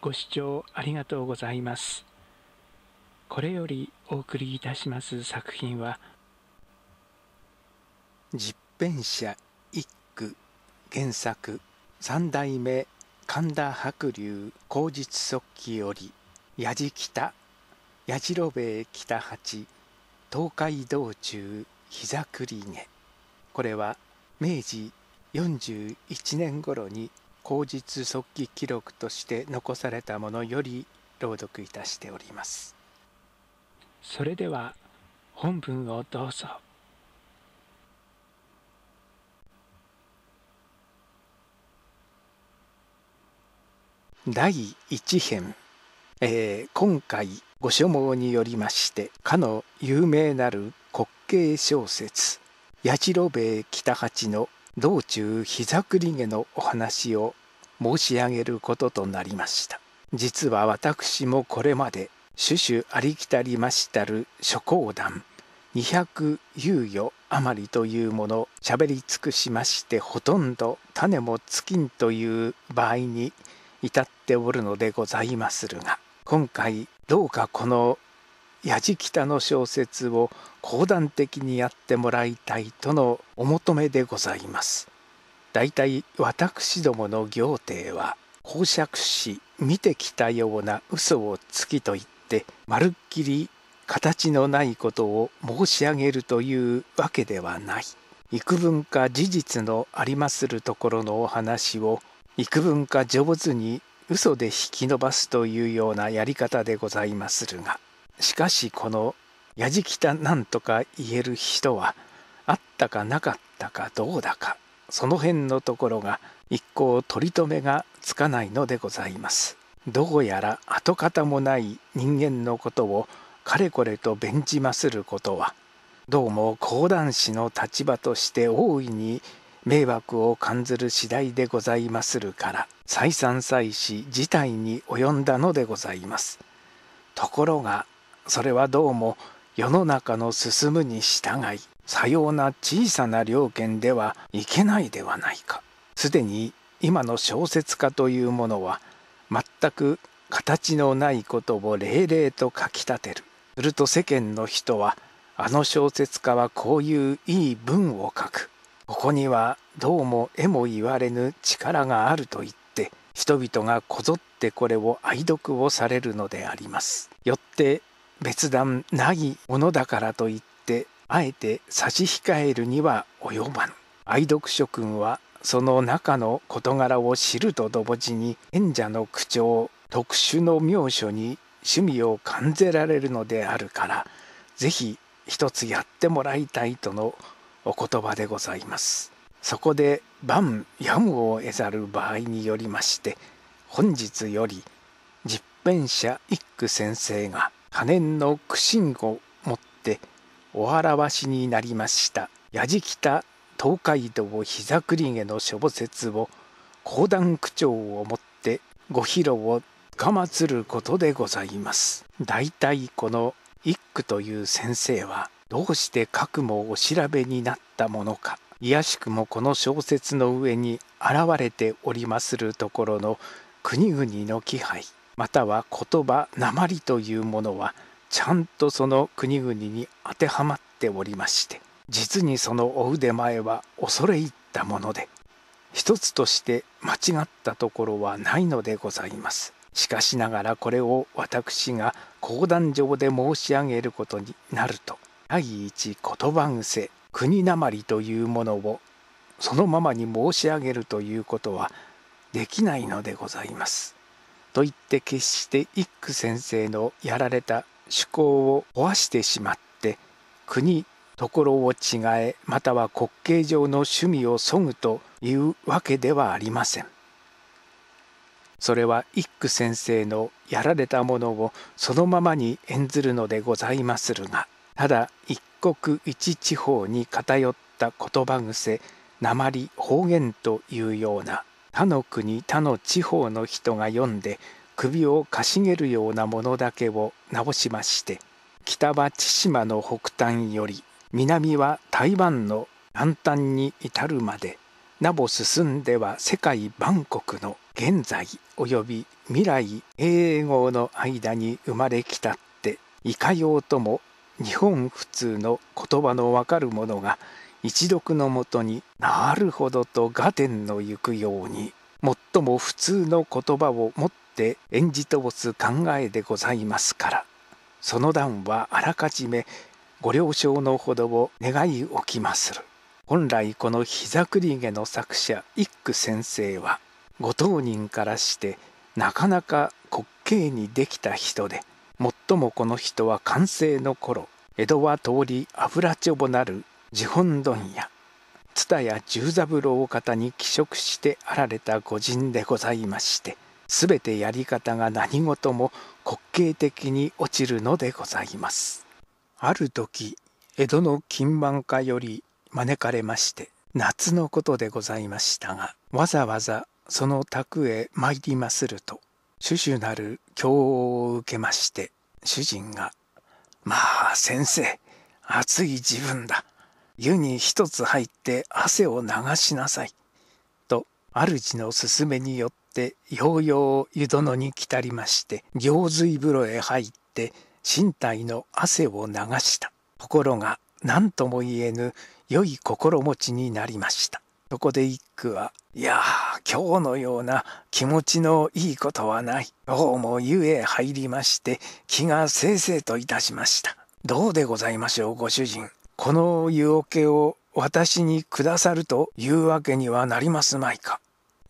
ご視聴ありがとうございます。これよりお送りいたします作品は実編者一句原作三代目神田白龍口実即記より矢地北矢郎兵衛北八東海道中膝栗毛これは明治41年頃に口実即記記録として残されたものより朗読いたしておりますそれでは本文をどうぞ第1編、えー、今回ご所望によりましてかの有名なる滑稽小説「八代衛北八の道中膝栗毛のお話を申し上げることとなりました実は私もこれまで種々ありきたりましたる諸講談200猶予余りというものしゃべり尽くしましてほとんど種も尽きんという場合に至っておるのでございまするが今回どうかこの矢じ北の小説を講談的にやってもらいたいとのお求めでございます。大体私どもの行程は公爵し見てきたような嘘をつきといってまるっきり形のないことを申し上げるというわけではない幾分か事実のありまするところのお話を幾分か上手に嘘で引き伸ばすというようなやり方でございまするがしかしこのやじきたなんとか言える人はあったかなかったかどうだかその辺のところが一向取り留めがつかないのでございますどうやら跡形もない人間のことをかれこれと弁じますることはどうも講談師の立場として大いに迷惑を感ずる次第でございまするから再三再四事態に及んだのでございますところがそれはどうも世の中の進むに従いさような小さな了見ではいけないではないかすでに今の小説家というものは全く形のないことを冷々と書き立てるすると世間の人はあの小説家はこういういい文を書くここにはどうも絵も言われぬ力があると言って人々がこぞってこれを愛読をされるのでありますよって別段なぎものだからといってあえて差し控えるには及ばぬ愛読諸君はその中の事柄を知ると同時に賢者の口調特殊の妙書に趣味を感じられるのであるからぜひ一つやってもらいたいとのお言葉でございます。そこで晩やむを得ざる場合によりまして本日より実編者一句先生が可燃の苦心を持ってお表しになりました矢じき東海道膝栗毛の諸説を講談区長をもってご披露をかまつることでございます大体この一句という先生はどうしてくもお調べになったものかいやしくもこの小説の上に現れておりまするところの国々の気配または言葉鉛というものはちゃんとその国々に当てはまっておりまして実にそのお腕前は恐れ入ったもので一つとして間違ったところはないのでございます。しかしながらこれを私が講談上で申し上げることになると第一言葉癖国鉛りというものをそのままに申し上げるということはできないのでございます。と言って決して一句先生のやられた趣向を壊してしまって国ところを違えまたは滑稽上の趣味をそぐというわけではありません。それは一句先生のやられたものをそのままに演ずるのでございまするがただ一国一地方に偏った言葉癖鉛方言というような他の国他の地方の人が読んで首をかしげるようなものだけを直しまして北は千島の北端より南は台湾の南端に至るまでなぼ進んでは世界万国の現在及び未来英語の間に生まれきたっていかようとも日本普通の言葉のわかるものが一読のもとに「なるほど」と合点の行くように最も普通の言葉をもって演じ通す考えでございますからその段はあらかじめご了承のほどを願いおきまする本来この「膝栗毛」の作者一句先生はご当人からしてなかなか滑稽にできた人でもっともこの人は完成の頃江戸は通り油ちょぼなる自本問屋蔦屋十三郎方に寄職してあられた御人でございまして全てやり方が何事も滑稽的に落ちるのでございます。ある時江戸の金満家より招かれまして夏のことでございましたがわざわざその宅へ参りますると主々なる教を受けまして主人が「まあ先生熱い自分だ湯に一つ入って汗を流しなさい」と主の勧めによってようよう湯殿に来たりまして行水風呂へ入って身体の汗を流した心が何とも言えぬ良い心持ちになりましたそこで一句は「いや今日のような気持ちのいいことはないどうも湯へ入りまして気がせいせいといたしましたどうでございましょうご主人この湯桶を私にくださるというわけにはなりますまいか。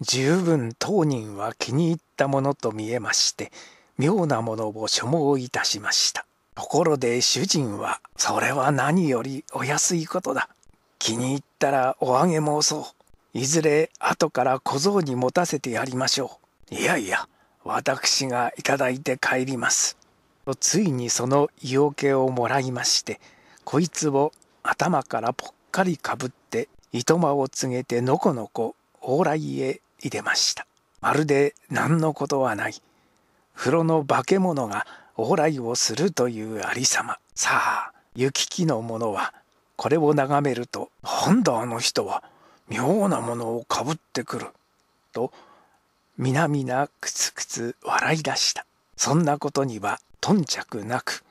十分当人は気に入ったものと見えまして、妙なものを所望いたしました。ところで主人は、それは何よりお安いことだ。気に入ったらおあげ申そう。いずれ後から小僧に持たせてやりましょう。いやいや、私がいただいて帰ります。とついにその湯桶をもらいまして、こいつを頭からぽっかりかぶって糸間を告げてのこのこ往来へ入れましたまるで何のことはない風呂の化け物が往来をするというありさまさあ行き来の者はこれを眺めると「なんだあの人は妙なものをかぶってくる」とみなみなくつくつ笑い出したそんなことには頓着なく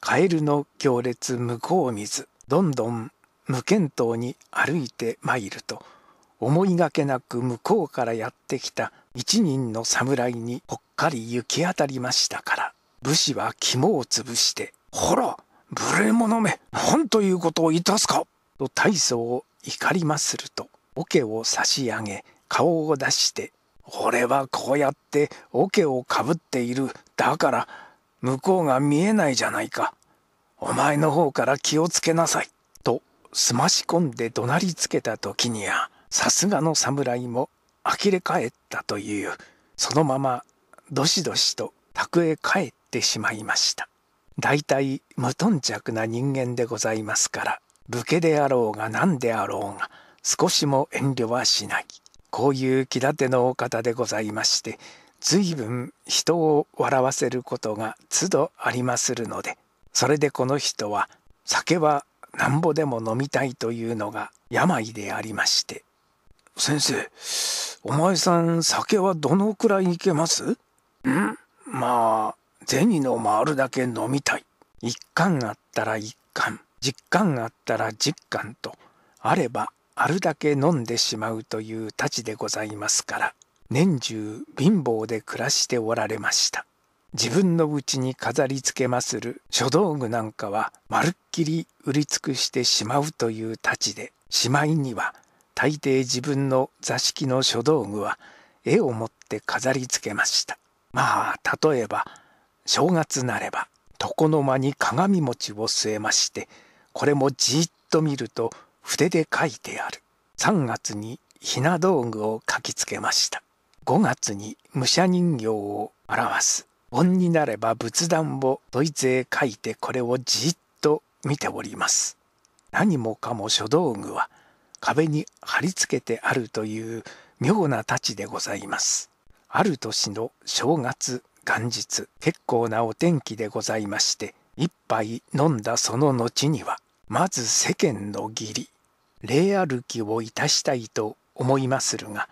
カエルの行列向こう水どんどん無見当に歩いて参ると思いがけなく向こうからやってきた一人の侍にぽっかり行き当たりましたから武士は肝を潰して「ほら無礼者め何ということをいたすか!」と大層を怒りますると桶を差し上げ顔を出して「俺はこうやって桶をかぶっているだから向こうが見えないじゃないか。お前の方から気をつけなさい。と、すまし込んで怒鳴りつけた時には、さすがの侍も呆れ返ったという、そのまま、どしどしと宅へ帰ってしまいました。大体無頓着な人間でございますから、武家であろうが何であろうが、少しも遠慮はしない。こういう気立てのお方でございまして、随分人を笑わせることが都度ありまするのでそれでこの人は酒はなんぼでも飲みたいというのが病でありまして「先生お前さん酒はどのくらいいけますんまあ銭の回るだけ飲みたい」「一貫あったら一貫十貫あったら十貫とあればあるだけ飲んでしまうというたちでございますから」年中貧乏で暮らしておられました自分の家に飾りつけまする書道具なんかはまるっきり売り尽くしてしまうというたちでしまいには大抵自分の座敷の書道具は絵を持って飾りつけましたまあ例えば正月なれば床の間に鏡餅を据えましてこれもじっと見ると筆で書いてある3月にひな道具を書きつけました5月に武者人形を表す。盆になれば仏壇をドイツへ書いてこれをじっと見ております。何もかも書道具は壁に貼り付けてあるという妙な太刀でございます。ある年の正月元日結構なお天気でございまして一杯飲んだその後にはまず世間の義理礼歩きをいたしたいと思いまするが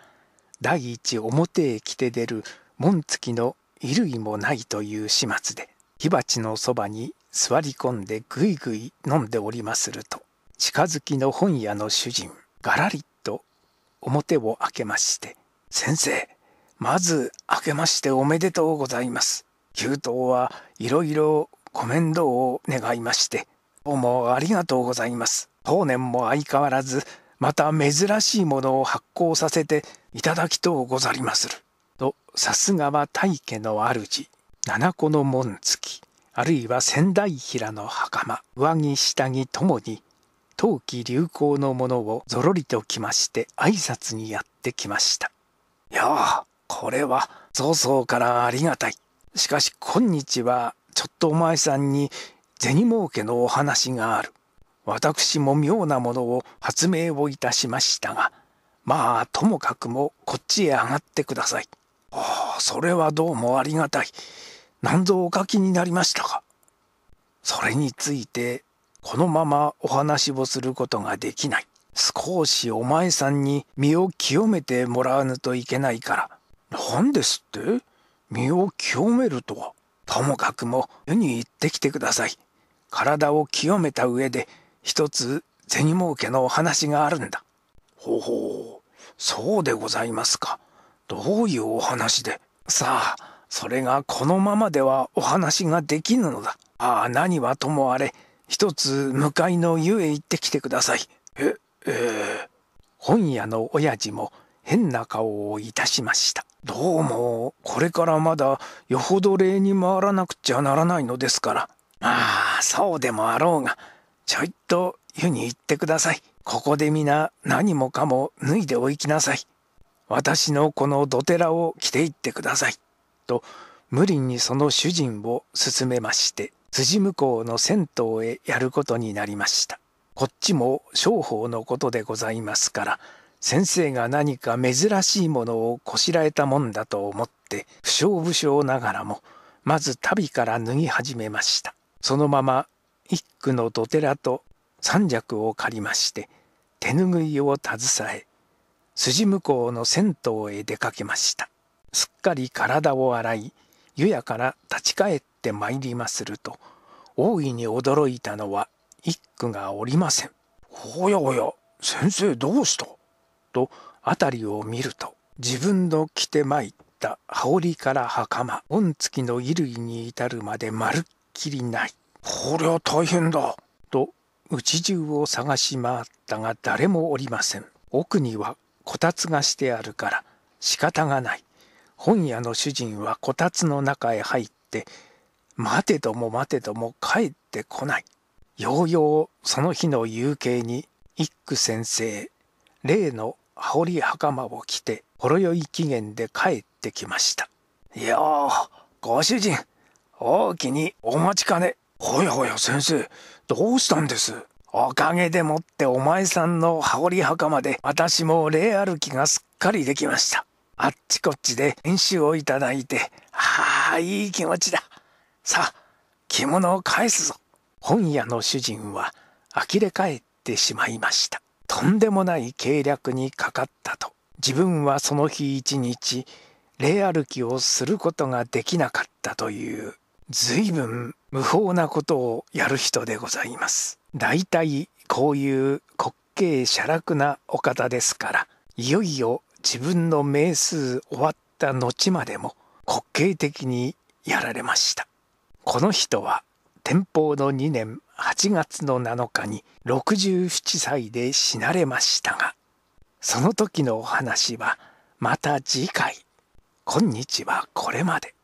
第一表へ来て出る門付きの衣類もないという始末で火鉢のそばに座り込んでぐいぐい飲んでおりますると近づきの本屋の主人がらりと表を開けまして「先生まず明けましておめでとうございます。給湯はいろいろご面倒を願いまして、どうもありがとうございます。当年も相変わらずまた珍しいものを発行させていただきとうござりまする。とさすがは大家の主七子の門付きあるいは仙台平の袴上着下着ともに陶器流行のものをぞろりときまして挨拶にやってきました。いやあこれはそうからありがたい。しかし今日はちょっとお前さんに銭儲けのお話がある。私も妙なものを発明をいたしましたが、まあ、ともかくもこっちへ上がってください。ああ、それはどうもありがたい。何ぞお書きになりましたか。それについて、このままお話をすることができない。少しお前さんに身を清めてもらわぬといけないから。何ですって身を清めるとは。ともかくも湯に行ってきてください。体を清めた上で一つ銭儲けのお話があるんだ。ほほう、そうでございますか。どういうお話で。さあ、それがこのままではお話ができぬのだ。ああ、何はともあれ、一つ向かいの湯へ行ってきてください。え、えー、本屋の親父も変な顔をいたしました。どうも、これからまだよほど礼に回らなくちゃならないのですから。まあ、そうでもあろうが。ちょいと湯に行ってください。ここで皆何もかも脱いでおいきなさい。私のこの土寺を着て行ってください。と無理にその主人を勧めまして辻向こうの銭湯へやることになりました。こっちも商法のことでございますから先生が何か珍しいものをこしらえたもんだと思って不祥不祥ながらもまず足袋から脱ぎ始めました。そのまま一句の土寺と三尺を借りまして手ぬぐいを携え筋向こうの銭湯へ出かけましたすっかり体を洗い湯屋から立ち返って参りますると大いに驚いたのは一句がおりませんおやおや先生どうしたと辺りを見ると自分の着て参った羽織から袴御月の衣類に至るまでまるっきりないこれは大変だ。と家中を探し回ったが誰もおりません。奥にはこたつがしてあるから仕方がない。本屋の主人はこたつの中へ入って、待てども待てども帰ってこない。ようようその日の夕景に一句先生、例の羽織袴を着て、ほろ酔い期限で帰ってきました。いや、ご主人、大きにお待ちかね。ほやほや先生、どうしたんですおかげでもってお前さんの羽織袴で私も霊歩きがすっかりできました。あっちこっちで練習をいただいて、ああ、いい気持ちだ。さあ、着物を返すぞ。本屋の主人は呆れ返ってしまいました。とんでもない計略にかかったと。自分はその日一日、霊歩きをすることができなかったという。随分無法なことをやる人でございます。大体こういう滑稽写楽なお方ですから、いよいよ自分の名数終わった後までも滑稽的にやられました。この人は天保の2年8月の7日に67歳で死なれましたが、その時のお話はまた次回。今日はこれまで。